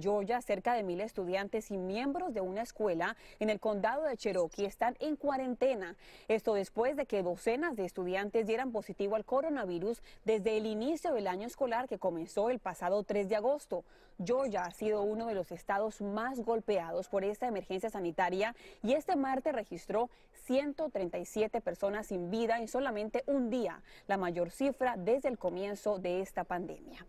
Georgia, cerca de mil estudiantes y miembros de una escuela en el condado de Cherokee están en cuarentena. Esto después de que docenas de estudiantes dieran positivo al coronavirus desde el inicio del año escolar que comenzó el pasado 3 de agosto. Georgia ha sido uno de los estados más golpeados por esta emergencia sanitaria y este martes registró 137 personas sin vida en solamente un día, la mayor cifra desde el comienzo de esta pandemia.